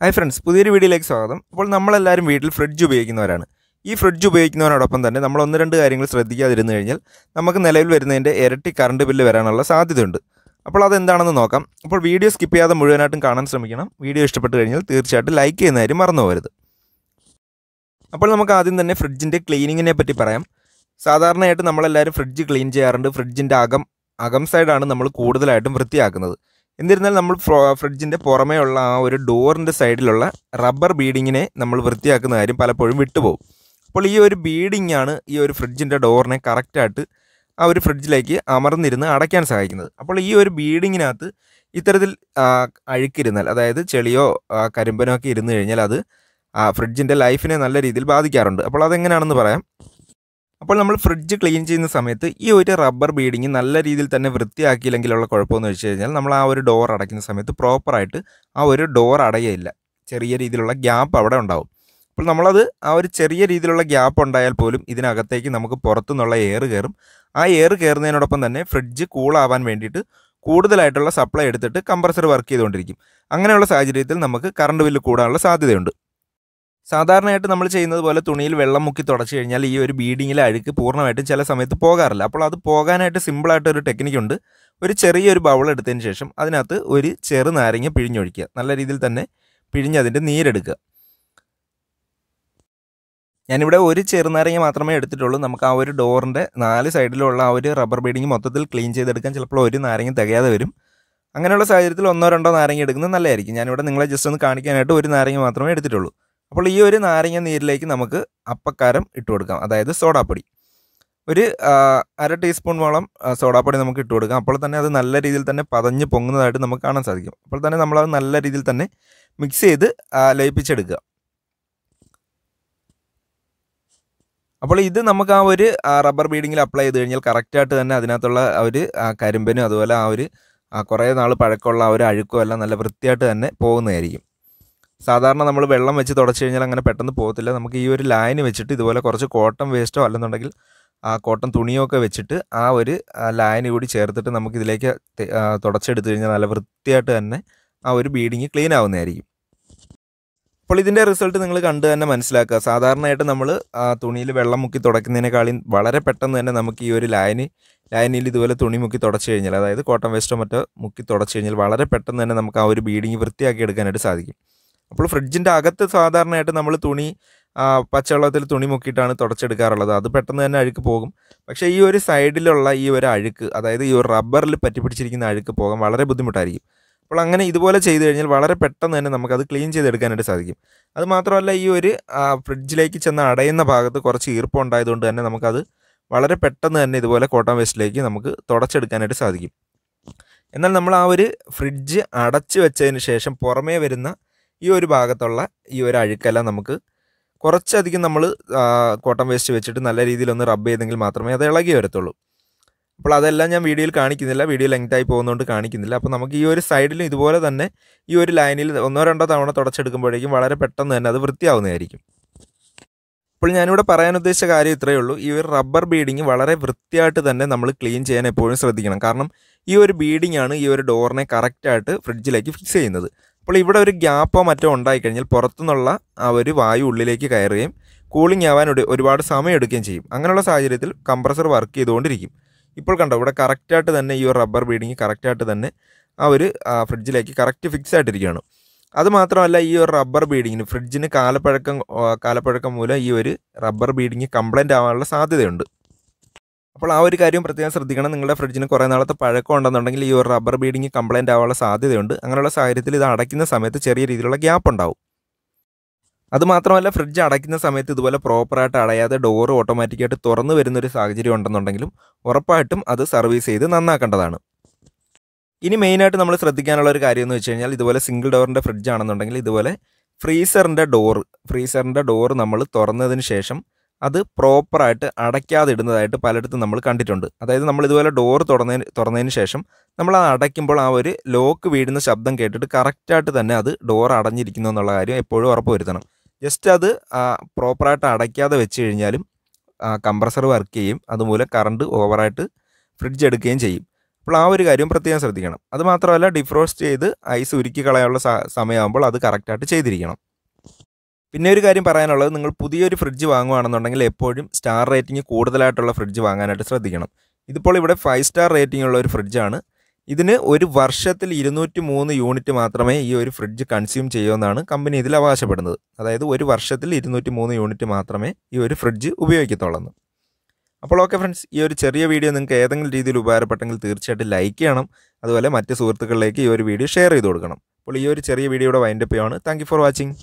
hi friends പുതിയൊരു വീഡിയോയിലേക്ക് സ്വാഗതം അപ്പോൾ നമ്മളെല്ലാവരും വീട്ടിൽ ഫ്രിഡ്ജ് ഉപയോഗിക്കുന്നവരാണ് ഈ ഫ്രിഡ്ജ് ഉപയോഗിക്കുന്നതിനോടൊപ്പം തന്നെ നമ്മൾ ഒന്ന് രണ്ട് കാര്യങ്ങൾ ശ്രദ്ധിക്കാതിരുന്നു കഴിഞ്ഞാൽ നമുക്ക് നിലവിൽ വരുന്നതിൻ്റെ ഇരട്ടി കറണ്ട് ബില്ല് വരാനുള്ള സാധ്യതയുണ്ട് അപ്പോൾ അതെന്താണെന്ന് നോക്കാം അപ്പോൾ വീഡിയോ സ്കിപ്പ് ചെയ്യാതെ മുഴുവനായിട്ടും കാണാൻ ശ്രമിക്കണം വീഡിയോ ഇഷ്ടപ്പെട്ട് കഴിഞ്ഞാൽ തീർച്ചയായിട്ടും ലൈക്ക് ചെയ്യുന്ന കാര്യം മറന്നു പോകരുത് അപ്പോൾ നമുക്ക് ആദ്യം തന്നെ ഫ്രിഡ്ജിൻ്റെ ക്ലീനിങ്ങിനെ പറ്റി പറയാം സാധാരണയായിട്ട് നമ്മളെല്ലാവരും ഫ്രിഡ്ജ് ക്ലീൻ ചെയ്യാറുണ്ട് ഫ്രിഡ്ജിൻ്റെ അകം അകം സൈഡാണ് നമ്മൾ കൂടുതലായിട്ടും വൃത്തിയാക്കുന്നത് എന്നിരുന്നാലും നമ്മൾ ഫ്രിഡ്ജിൻ്റെ പുറമേയുള്ള ആ ഒരു ഡോറിൻ്റെ സൈഡിലുള്ള റബ്ബർ ബീഡിങ്ങിനെ നമ്മൾ വൃത്തിയാക്കുന്ന കാര്യം പലപ്പോഴും വിട്ടുപോകും അപ്പോൾ ഈ ഒരു ബീഡിങ്ങാണ് ഈ ഒരു ഫ്രിഡ്ജിൻ്റെ ഡോറിനെ കറക്റ്റായിട്ട് ആ ഒരു ഫ്രിഡ്ജിലേക്ക് അമർന്നിരുന്ന് അടയ്ക്കാൻ സഹായിക്കുന്നത് അപ്പോൾ ഈ ഒരു ബീഡിങ്ങിനകത്ത് ഇത്തരത്തിൽ അഴുക്കിരുന്നാൽ അതായത് ചെളിയോ കരിമ്പനോ ഒക്കെ ഇരുന്ന് കഴിഞ്ഞാൽ അത് ഫ്രിഡ്ജിൻ്റെ ലൈഫിനെ നല്ല രീതിയിൽ ബാധിക്കാറുണ്ട് അപ്പോൾ അതെങ്ങനെയാണെന്ന് പറയാം അപ്പോൾ നമ്മൾ ഫ്രിഡ്ജ് ക്ലീൻ ചെയ്യുന്ന സമയത്ത് ഈ ഒരു റബ്ബർ ബീഡിങ് നല്ല രീതിയിൽ തന്നെ വൃത്തിയാക്കിയില്ലെങ്കിലുള്ള കുഴപ്പമെന്ന് വെച്ച് കഴിഞ്ഞാൽ നമ്മൾ ആ ഒരു ഡോർ അടയ്ക്കുന്ന സമയത്ത് പ്രോപ്പറായിട്ട് ആ ഒരു ഡോർ അടയയില്ല ചെറിയ രീതിയിലുള്ള ഗ്യാപ്പ് അവിടെ ഉണ്ടാവും അപ്പോൾ നമ്മളത് ആ ഒരു ചെറിയ രീതിയിലുള്ള ഗ്യാപ്പ് ഉണ്ടായാൽ പോലും ഇതിനകത്തേക്ക് നമുക്ക് പുറത്തുനിന്നുള്ള എയർ കയറും ആ എയർ കയറുന്നതിനോടൊപ്പം തന്നെ ഫ്രിഡ്ജ് കൂളാവാൻ വേണ്ടിയിട്ട് കൂടുതലായിട്ടുള്ള സപ്ലൈ എടുത്തിട്ട് കംപ്രസർ വർക്ക് ചെയ്തുകൊണ്ടിരിക്കും അങ്ങനെയുള്ള സാഹചര്യത്തിൽ നമുക്ക് കറണ്ട് ബില്ല് കൂടാനുള്ള സാധ്യതയുണ്ട് സാധാരണയായിട്ട് നമ്മൾ ചെയ്യുന്നത് പോലെ തുണിയിൽ വെള്ളം മുക്കി തുടച്ചു കഴിഞ്ഞാൽ ഈ ഒരു ബീഡിങ്ങിലെ അഴുക്ക് പൂർണ്ണമായിട്ടും ചില സമയത്ത് പോകാറില്ല അപ്പോൾ അത് പോകാനായിട്ട് സിമ്പിളായിട്ട് ഒരു ടെക്നിക്കുണ്ട് ഒരു ചെറിയൊരു ബൗൾ എടുത്തതിന് ശേഷം അതിനകത്ത് ഒരു ചെറു നാരങ്ങ പിഴിഞ്ഞൊഴിക്കുക നല്ല രീതിയിൽ തന്നെ പിഴിഞ്ഞ് അതിൻ്റെ നീരെടുക്കുക ഞാനിവിടെ ഒരു ചെറുനാരങ്ങ മാത്രമേ എടുത്തിട്ടുള്ളൂ നമുക്ക് ആ ഒരു ഡോറിൻ്റെ നാല് സൈഡിലുള്ള ആ ഒരു റബ്ബർ ബീഡിങ് മൊത്തത്തിൽ ക്ലീൻ ചെയ്തെടുക്കാൻ ചിലപ്പോൾ ഒരു നാരങ്ങ തികയാതെ വരും അങ്ങനെയുള്ള സാഹചര്യത്തിൽ ഒന്നോ രണ്ടോ നാരങ്ങ എടുക്കുന്നത് നല്ലതായിരിക്കും ഞാനിവിടെ നിങ്ങളെ ജസ്റ്റ് ഒന്ന് കാണിക്കാനായിട്ട് ഒരു നാരങ്ങ മാത്രമേ എടുത്തിട്ടുള്ളൂ അപ്പോൾ ഈ ഒരു നാരങ്ങ നീരിലേക്ക് നമുക്ക് അപ്പക്കാരം ഇട്ട് കൊടുക്കാം അതായത് സോഡാപ്പൊടി ഒരു അര ടീസ്പൂൺ വളം സോഡാപ്പൊടി നമുക്ക് ഇട്ട് കൊടുക്കാം അപ്പോൾ തന്നെ അത് നല്ല രീതിയിൽ തന്നെ പതഞ്ഞ് പൊങ്ങുന്നതായിട്ട് നമുക്ക് കാണാൻ സാധിക്കും അപ്പോൾ തന്നെ നമ്മളത് നല്ല രീതിയിൽ തന്നെ മിക്സ് ചെയ്ത് ലയിപ്പിച്ചെടുക്കുക അപ്പോൾ ഇത് നമുക്ക് ആ ഒരു റബ്ബർ ബീഡിങ്ങിൽ അപ്ലൈ ചെയ്ത് കഴിഞ്ഞാൽ കറക്റ്റായിട്ട് തന്നെ അതിനകത്തുള്ള ഒരു കരിമ്പനും അതുപോലെ ആ ഒരു കുറേ നാൾ പഴക്കമുള്ള ആ ഒരു അഴുക്കും എല്ലാം നല്ല വൃത്തിയായിട്ട് തന്നെ പോകുന്നതായിരിക്കും സാധാരണ നമ്മൾ വെള്ളം വെച്ച് തുടച്ചു കഴിഞ്ഞാൽ അങ്ങനെ പെട്ടെന്ന് പോകത്തില്ല നമുക്ക് ഈ ഒരു ലൈന് വെച്ചിട്ട് ഇതുപോലെ കുറച്ച് കോട്ടൺ വേസ്റ്റോ അല്ലെന്നുണ്ടെങ്കിൽ ആ കോട്ടൺ തുണിയോ ഒക്കെ വെച്ചിട്ട് ആ ഒരു ലൈന് കൂടി ചേർത്തിട്ട് നമുക്ക് ഇതിലേക്ക് തുടച്ചെടുത്തു കഴിഞ്ഞാൽ നല്ല വൃത്തിയായിട്ട് തന്നെ ആ ഒരു ബീഡിങ് ക്ലീൻ ആവുന്നതായിരിക്കും അപ്പോൾ ഇതിൻ്റെ റിസൾട്ട് നിങ്ങൾ കണ്ട് തന്നെ മനസ്സിലാക്കുക സാധാരണയായിട്ട് നമ്മൾ തുണിയിൽ വെള്ളം മുക്കി തുടക്കുന്നതിനേക്കാളും വളരെ പെട്ടെന്ന് തന്നെ നമുക്ക് ഈ ഒരു ലൈന് ലൈനിൽ ഇതുപോലെ തുണി മുക്കി തുടച്ചു കഴിഞ്ഞാൽ അതായത് കോട്ടൺ വേസ്റ്റോ മറ്റോ മുക്കി തുടച്ചു കഴിഞ്ഞാൽ വളരെ പെട്ടെന്ന് തന്നെ നമുക്ക് ആ ഒരു ബീഡിങ് വൃത്തിയാക്കി എടുക്കാനായിട്ട് സാധിക്കും അപ്പോൾ ഫ്രിഡ്ജിൻ്റെ അകത്ത് സാധാരണയായിട്ട് നമ്മൾ തുണി പച്ചവെള്ളത്തിൽ തുണി മുക്കിയിട്ടാണ് തുടച്ചെടുക്കാറുള്ളത് അത് പെട്ടെന്ന് തന്നെ അഴുക്ക് പോകും പക്ഷേ ഈ ഒരു സൈഡിലുള്ള ഈ ഒരു അഴുക്ക് അതായത് ഈ ഒരു റബ്ബറിൽ പിടിച്ചിരിക്കുന്ന അഴുക്ക് പോകാൻ വളരെ ബുദ്ധിമുട്ടായിരിക്കും അപ്പോൾ അങ്ങനെ ഇതുപോലെ ചെയ്തു കഴിഞ്ഞാൽ വളരെ പെട്ടെന്ന് തന്നെ നമുക്കത് ക്ലീൻ ചെയ്തെടുക്കാനായിട്ട് സാധിക്കും അത് മാത്രമല്ല ഈ ഒരു ഫ്രിഡ്ജിലേക്ക് ചെന്ന് അടയുന്ന ഭാഗത്ത് കുറച്ച് ഈർപ്പം ഉണ്ടായതുകൊണ്ട് തന്നെ നമുക്കത് വളരെ പെട്ടെന്ന് തന്നെ ഇതുപോലെ കോട്ടൺ വേസ്റ്റിലേക്ക് നമുക്ക് തുടച്ചെടുക്കാനായിട്ട് സാധിക്കും എന്നാൽ നമ്മൾ ആ ഒരു ഫ്രിഡ്ജ് അടച്ചു വെച്ചതിന് ശേഷം പുറമേ വരുന്ന ഈ ഒരു ഭാഗത്തുള്ള ഈ ഒരു അഴുക്കെല്ലാം നമുക്ക് കുറച്ചധികം നമ്മൾ കോട്ടൺ വേസ്റ്റ് വെച്ചിട്ട് നല്ല രീതിയിൽ ഒന്ന് റബ്ബ് ചെയ്തെങ്കിൽ മാത്രമേ അത് ഇളകി വരത്തുള്ളൂ അപ്പോൾ അതെല്ലാം ഞാൻ വീഡിയോയിൽ കാണിക്കുന്നില്ല വീഡിയോ ആയി പോകുന്നതുകൊണ്ട് കാണിക്കുന്നില്ല അപ്പോൾ നമുക്ക് ഈ ഒരു സൈഡിലും ഇതുപോലെ തന്നെ ഈ ഒരു ലൈനിൽ ഒന്നോ രണ്ടോ തവണ തുടച്ചെടുക്കുമ്പോഴേക്കും വളരെ പെട്ടെന്ന് തന്നെ അത് വൃത്തിയാവുന്നതായിരിക്കും അപ്പോൾ ഞാനിവിടെ പറയാൻ ഉദ്ദേശിച്ച കാര്യം ഇത്രയേ ഉള്ളൂ ഈ ഒരു റബ്ബർ ബീഡിങ് വളരെ വൃത്തിയായിട്ട് തന്നെ നമ്മൾ ക്ലീൻ ചെയ്യാൻ എപ്പോഴും ശ്രദ്ധിക്കണം കാരണം ഈ ഒരു ബീഡിംഗ് ആണ് ഈ ഒരു ഡോറിനെ കറക്റ്റായിട്ട് ഫ്രിഡ്ജിലേക്ക് ഫിക്സ് ചെയ്യുന്നത് അപ്പോൾ ഇവിടെ ഒരു ഗ്യാപ്പോ മറ്റോ ഉണ്ടായിക്കഴിഞ്ഞാൽ പുറത്തുനിന്നുള്ള ആ ഒരു വായു ഉള്ളിലേക്ക് കയറുകയും കൂളിംഗ് ആവാൻ ഒരുപാട് സമയം എടുക്കുകയും ചെയ്യും അങ്ങനെയുള്ള സാഹചര്യത്തിൽ കംപ്രസർ വർക്ക് ചെയ്തുകൊണ്ടിരിക്കും ഇപ്പോൾ കണ്ടോ ഇവിടെ കറക്റ്റായിട്ട് തന്നെ ഈ ഒരു റബ്ബർ ബീഡിങ് കറക്റ്റായിട്ട് തന്നെ ആ ഒരു ഫ്രിഡ്ജിലേക്ക് കറക്റ്റ് ഫിക്സ് ആയിട്ടിരിക്കുകയാണ് അതുമാത്രമല്ല ഈ ഒരു റബ്ബർ ബീഡിങ്ങിന് ഫ്രിഡ്ജിന് കാലപ്പഴക്കം കാലപ്പഴക്കം മൂലം ഈ ഒരു റബ്ബർ ബീഡിങ് കംപ്ലൈൻ്റ് ആവാനുള്ള സാധ്യതയുണ്ട് അപ്പോൾ ആ ഒരു കാര്യം പ്രത്യേകം ശ്രദ്ധിക്കണം നിങ്ങളുടെ ഫ്രിഡ്ജിന് കുറേ നാളത്തെ പഴക്കം ഉണ്ടെന്നുണ്ടെങ്കിൽ ഈ ഒരു റബ്ബർ ബീഡിങ് കംപ്ലൈൻറ്റ് ആവാനുള്ള സാധ്യതയുണ്ട് അങ്ങനെയുള്ള സാഹചര്യത്തിൽ ഇത് അടയ്ക്കുന്ന സമയത്ത് ചെറിയ രീതിയിലുള്ള ഗ്യാപ്പ് ഉണ്ടാവും അതുമാത്രമല്ല ഫ്രിഡ്ജ് അടയ്ക്കുന്ന സമയത്ത് ഇതുപോലെ പ്രോപ്പറായിട്ട് അടയാതെ ഡോർ ഓട്ടോമാറ്റിക്കായിട്ട് തുറന്നു വരുന്ന ഒരു സാഹചര്യം ഉണ്ടെന്നുണ്ടെങ്കിലും ഉറപ്പായിട്ടും അത് സർവീസ് ചെയ്ത് നന്നാക്കേണ്ടതാണ് ഇനി മെയിനായിട്ട് നമ്മൾ ശ്രദ്ധിക്കാനുള്ള ഒരു കാര്യം എന്ന് വെച്ച് കഴിഞ്ഞാൽ ഇതുപോലെ സിംഗിൾ ഡോറിൻ്റെ ഫ്രിഡ്ജ് ആണെന്നുണ്ടെങ്കിൽ ഇതുപോലെ ഫ്രീസറിൻ്റെ ഡോർ ഫ്രീസറിൻ്റെ ഡോർ നമ്മൾ തുറന്നതിന് ശേഷം അത് പ്രോപ്പറായിട്ട് അടയ്ക്കാതെ ഇടുന്നതായിട്ട് പലയിടത്തും നമ്മൾ കണ്ടിട്ടുണ്ട് അതായത് നമ്മൾ ഇതുപോലെ ഡോർ തുറന്നതിന് തുറന്നതിന് ശേഷം നമ്മൾ അത് അടയ്ക്കുമ്പോൾ ആ ഒരു ലോക്ക് വീഴുന്ന ശബ്ദം കേട്ടിട്ട് കറക്റ്റായിട്ട് തന്നെ അത് ഡോർ അടഞ്ഞിരിക്കുന്നു എന്നുള്ള കാര്യം എപ്പോഴും ഉറപ്പ് വരുത്തണം ജസ്റ്റ് അത് പ്രോപ്പറായിട്ട് അടയ്ക്കാതെ വെച്ച് കഴിഞ്ഞാലും കംപ്രസർ വർക്ക് ചെയ്യും അതുമൂലം കറണ്ട് ഓവറായിട്ട് ഫ്രിഡ്ജ് എടുക്കുകയും ചെയ്യും അപ്പോൾ ആ ഒരു കാര്യം പ്രത്യേകം ശ്രദ്ധിക്കണം അതുമാത്രമല്ല ഡിഫ്രോസ്റ്റ് ചെയ്ത് ഐസ് ഉരുക്കി കളയാനുള്ള സമയമാകുമ്പോൾ അത് കറക്റ്റായിട്ട് ചെയ്തിരിക്കണം പിന്നെ ഒരു കാര്യം പറയാനുള്ളത് നിങ്ങൾ പുതിയൊരു ഫ്രിഡ്ജ് വാങ്ങുകയാണെന്നുണ്ടെങ്കിൽ എപ്പോഴും സ്റ്റാർ റേറ്റിംഗ് കൂടുതലായിട്ടുള്ള ഫ്രിഡ്ജ് വാങ്ങാനായിട്ട് ശ്രദ്ധിക്കണം ഇതിപ്പോൾ ഇവിടെ ഫൈവ് സ്റ്റാർ റേറ്റിംഗ് ഉള്ള ഒരു ഫ്രിഡ്ജാണ് ഇതിന് ഒരു വർഷത്തിൽ ഇരുന്നൂറ്റി മൂന്ന് യൂണിറ്റ് മാത്രമേ ഈ ഒരു ഫ്രിഡ്ജ് കൺസ്യൂം ചെയ്യുമെന്നാണ് കമ്പനി ഇതിൽ അവകാശപ്പെടുന്നത് അതായത് ഒരു വർഷത്തിൽ ഇരുന്നൂറ്റി മൂന്ന് യൂണിറ്റ് മാത്രമേ ഈ ഒരു ഫ്രിഡ്ജ് ഉപയോഗിക്കത്തുള്ളൂ അപ്പോൾ ഓക്കെ ഫ്രണ്ട്സ് ഈ ഒരു ചെറിയ വീഡിയോ നിങ്ങൾക്ക് ഏതെങ്കിലും രീതിയിൽ ഉപകാരപ്പെട്ടെങ്കിൽ തീർച്ചയായിട്ടും ലൈക്ക് ചെയ്യണം അതുപോലെ മറ്റ് സുഹൃത്തുക്കളിലേക്ക് ഈ ഒരു വീഡിയോ ഷെയർ ചെയ്ത് കൊടുക്കണം അപ്പോൾ ഈ ഒരു ചെറിയ വീഡിയോയുടെ വൈൻഡപ്പ് ആണ് താങ്ക് ഫോർ വാച്ചിങ്